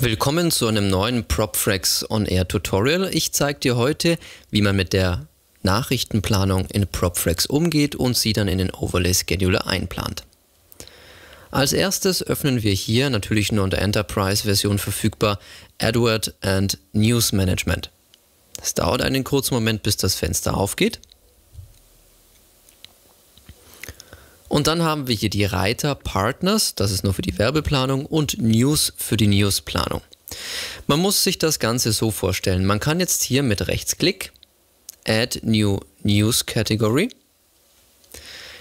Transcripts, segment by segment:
Willkommen zu einem neuen PropFrex On Air Tutorial. Ich zeige dir heute, wie man mit der Nachrichtenplanung in PropFrex umgeht und sie dann in den Overlay Scheduler einplant. Als erstes öffnen wir hier, natürlich nur unter Enterprise-Version verfügbar, AdWord and News Management. Es dauert einen kurzen Moment, bis das Fenster aufgeht. Und dann haben wir hier die Reiter Partners, das ist nur für die Werbeplanung, und News für die Newsplanung. Man muss sich das Ganze so vorstellen. Man kann jetzt hier mit Rechtsklick Add New News Category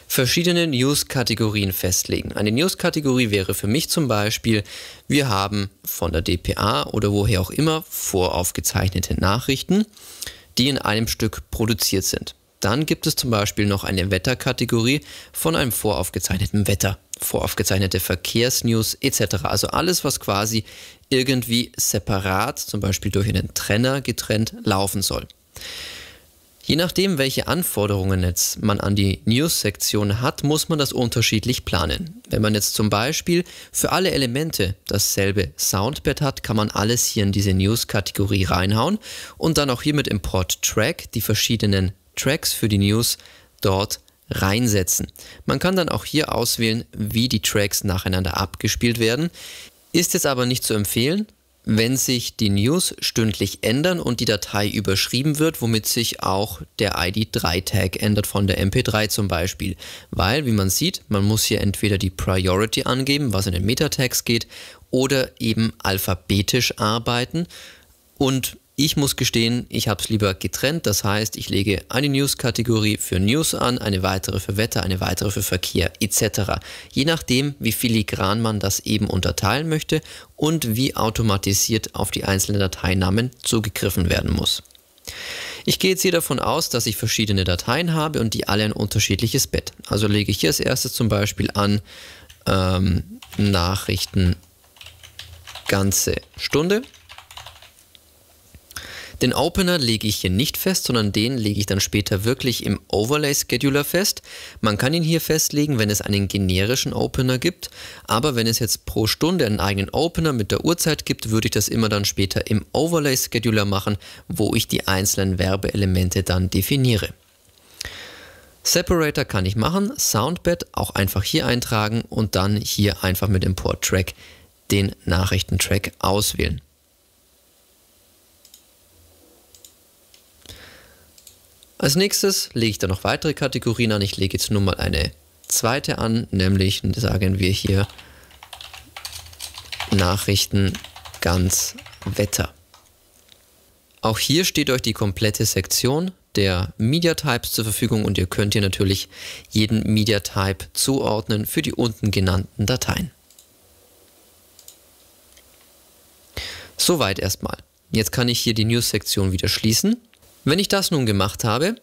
verschiedene News-Kategorien festlegen. Eine News-Kategorie wäre für mich zum Beispiel, wir haben von der DPA oder woher auch immer voraufgezeichnete Nachrichten, die in einem Stück produziert sind. Dann gibt es zum Beispiel noch eine Wetterkategorie von einem voraufgezeichneten Wetter, voraufgezeichnete Verkehrsnews etc. Also alles, was quasi irgendwie separat, zum Beispiel durch einen Trenner getrennt, laufen soll. Je nachdem, welche Anforderungen jetzt man an die News-Sektion hat, muss man das unterschiedlich planen. Wenn man jetzt zum Beispiel für alle Elemente dasselbe Soundpad hat, kann man alles hier in diese News-Kategorie reinhauen und dann auch hier mit Import Track die verschiedenen Tracks für die News dort reinsetzen. Man kann dann auch hier auswählen, wie die Tracks nacheinander abgespielt werden. Ist es aber nicht zu empfehlen, wenn sich die News stündlich ändern und die Datei überschrieben wird, womit sich auch der ID3-Tag ändert von der MP3 zum Beispiel. Weil, wie man sieht, man muss hier entweder die Priority angeben, was in den Meta-Tags geht, oder eben alphabetisch arbeiten. Und ich muss gestehen, ich habe es lieber getrennt. Das heißt, ich lege eine News-Kategorie für News an, eine weitere für Wetter, eine weitere für Verkehr etc. Je nachdem, wie filigran man das eben unterteilen möchte und wie automatisiert auf die einzelnen Dateinamen zugegriffen werden muss. Ich gehe jetzt hier davon aus, dass ich verschiedene Dateien habe und die alle ein unterschiedliches Bett. Also lege ich hier als erstes zum Beispiel an ähm, Nachrichten ganze Stunde den Opener lege ich hier nicht fest, sondern den lege ich dann später wirklich im Overlay Scheduler fest. Man kann ihn hier festlegen, wenn es einen generischen Opener gibt, aber wenn es jetzt pro Stunde einen eigenen Opener mit der Uhrzeit gibt, würde ich das immer dann später im Overlay Scheduler machen, wo ich die einzelnen Werbeelemente dann definiere. Separator kann ich machen, Soundbed auch einfach hier eintragen und dann hier einfach mit Import Track den Nachrichtentrack auswählen. Als nächstes lege ich da noch weitere Kategorien an. Ich lege jetzt nur mal eine zweite an, nämlich sagen wir hier Nachrichten ganz Wetter. Auch hier steht euch die komplette Sektion der Media Types zur Verfügung und ihr könnt hier natürlich jeden Media Type zuordnen für die unten genannten Dateien. Soweit erstmal. Jetzt kann ich hier die News-Sektion wieder schließen wenn ich das nun gemacht habe,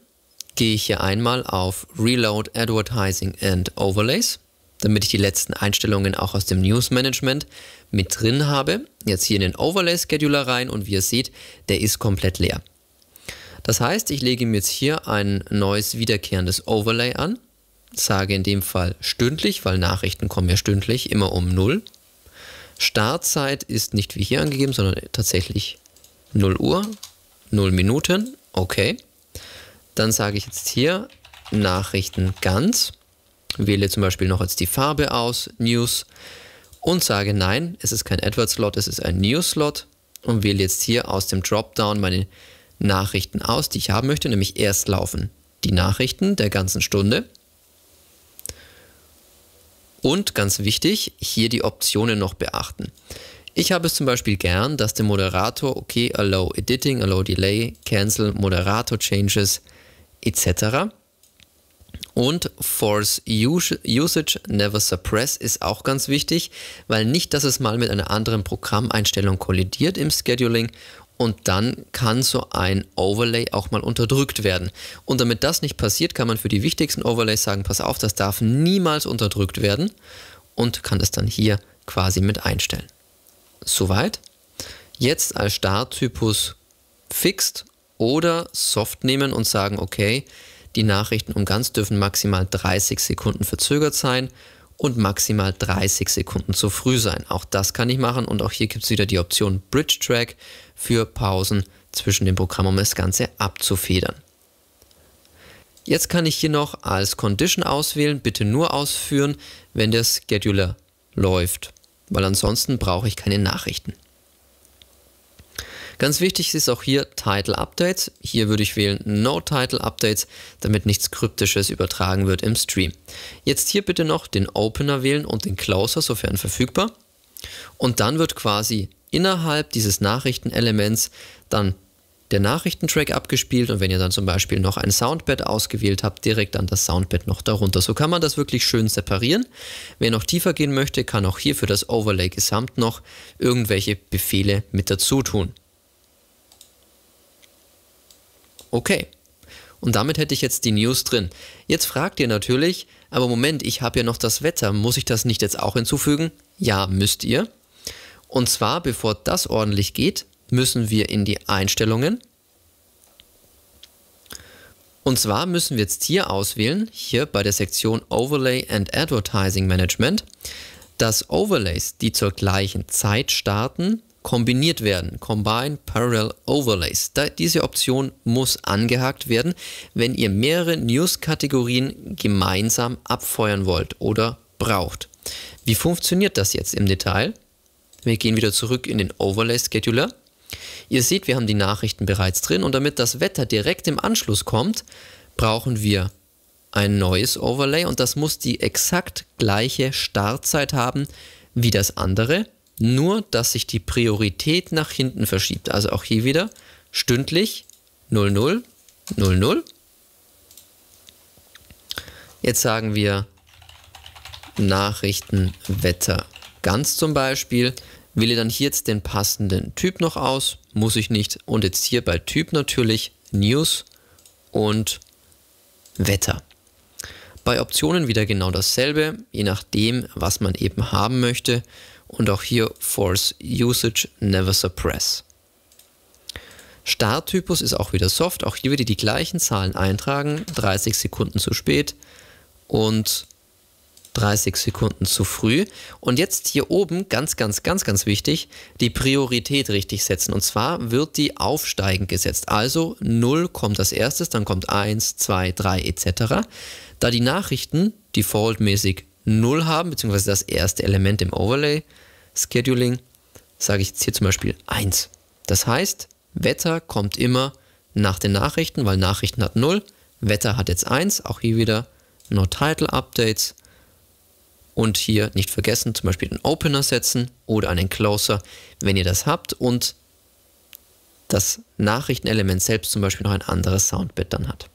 gehe ich hier einmal auf Reload Advertising and Overlays, damit ich die letzten Einstellungen auch aus dem News Management mit drin habe. Jetzt hier in den Overlay Scheduler rein und wie ihr seht, der ist komplett leer. Das heißt, ich lege mir jetzt hier ein neues wiederkehrendes Overlay an, sage in dem Fall stündlich, weil Nachrichten kommen ja stündlich, immer um 0. Startzeit ist nicht wie hier angegeben, sondern tatsächlich 0 Uhr, 0 Minuten Okay. Dann sage ich jetzt hier Nachrichten ganz, wähle zum Beispiel noch jetzt die Farbe aus, News und sage nein, es ist kein AdWords-Slot, es ist ein News-Slot und wähle jetzt hier aus dem Dropdown meine Nachrichten aus, die ich haben möchte, nämlich erst laufen die Nachrichten der ganzen Stunde. Und ganz wichtig, hier die Optionen noch beachten. Ich habe es zum Beispiel gern, dass der Moderator okay, allow editing, allow delay, cancel, Moderator changes etc. Und force usage, never suppress ist auch ganz wichtig, weil nicht, dass es mal mit einer anderen Programmeinstellung kollidiert im Scheduling und dann kann so ein Overlay auch mal unterdrückt werden. Und damit das nicht passiert, kann man für die wichtigsten Overlays sagen, pass auf, das darf niemals unterdrückt werden und kann das dann hier quasi mit einstellen. Soweit. Jetzt als Starttypus fixed oder soft nehmen und sagen, okay, die Nachrichten um ganz dürfen maximal 30 Sekunden verzögert sein und maximal 30 Sekunden zu früh sein. Auch das kann ich machen und auch hier gibt es wieder die Option Bridge Track für Pausen zwischen dem Programm, um das Ganze abzufedern. Jetzt kann ich hier noch als Condition auswählen, bitte nur ausführen, wenn der Scheduler läuft weil ansonsten brauche ich keine Nachrichten. Ganz wichtig ist auch hier Title Updates. Hier würde ich wählen No Title Updates, damit nichts Kryptisches übertragen wird im Stream. Jetzt hier bitte noch den Opener wählen und den Closer, sofern verfügbar. Und dann wird quasi innerhalb dieses Nachrichtenelements dann der Nachrichtentrack abgespielt und wenn ihr dann zum Beispiel noch ein Soundbed ausgewählt habt, direkt dann das Soundbed noch darunter. So kann man das wirklich schön separieren. Wer noch tiefer gehen möchte, kann auch hier für das Overlay gesamt noch irgendwelche Befehle mit dazu tun. Okay. Und damit hätte ich jetzt die News drin. Jetzt fragt ihr natürlich, aber Moment, ich habe ja noch das Wetter, muss ich das nicht jetzt auch hinzufügen? Ja, müsst ihr. Und zwar, bevor das ordentlich geht, müssen wir in die Einstellungen. Und zwar müssen wir jetzt hier auswählen, hier bei der Sektion Overlay and Advertising Management, dass Overlays, die zur gleichen Zeit starten, kombiniert werden. Combine Parallel Overlays. Da, diese Option muss angehakt werden, wenn ihr mehrere News-Kategorien gemeinsam abfeuern wollt oder braucht. Wie funktioniert das jetzt im Detail? Wir gehen wieder zurück in den Overlay Scheduler. Ihr seht, wir haben die Nachrichten bereits drin und damit das Wetter direkt im Anschluss kommt, brauchen wir ein neues Overlay und das muss die exakt gleiche Startzeit haben wie das andere, nur dass sich die Priorität nach hinten verschiebt. Also auch hier wieder stündlich 00, 00. Jetzt sagen wir Nachrichten, Wetter, ganz zum Beispiel. Wähle dann hier jetzt den passenden Typ noch aus, muss ich nicht. Und jetzt hier bei Typ natürlich News und Wetter. Bei Optionen wieder genau dasselbe, je nachdem, was man eben haben möchte. Und auch hier Force Usage Never Suppress. Starttypus ist auch wieder soft. Auch hier wieder die gleichen Zahlen eintragen. 30 Sekunden zu spät und 30 Sekunden zu früh. Und jetzt hier oben, ganz, ganz, ganz, ganz wichtig, die Priorität richtig setzen. Und zwar wird die aufsteigend gesetzt. Also 0 kommt als erstes, dann kommt 1, 2, 3 etc. Da die Nachrichten defaultmäßig 0 haben, beziehungsweise das erste Element im Overlay, Scheduling, sage ich jetzt hier zum Beispiel 1. Das heißt, Wetter kommt immer nach den Nachrichten, weil Nachrichten hat 0, Wetter hat jetzt 1, auch hier wieder No Title Updates, und hier nicht vergessen, zum Beispiel einen Opener setzen oder einen Closer, wenn ihr das habt und das Nachrichtenelement selbst zum Beispiel noch ein anderes Soundbit dann hat.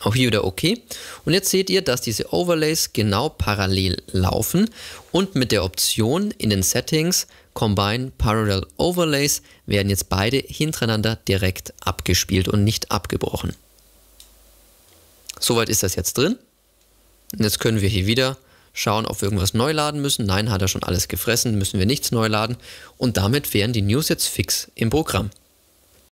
Auch hier wieder OK. Und jetzt seht ihr, dass diese Overlays genau parallel laufen und mit der Option in den Settings Combine Parallel Overlays werden jetzt beide hintereinander direkt abgespielt und nicht abgebrochen. Soweit ist das jetzt drin. Und jetzt können wir hier wieder schauen, ob wir irgendwas neu laden müssen. Nein, hat er schon alles gefressen, müssen wir nichts neu laden. Und damit wären die News jetzt fix im Programm.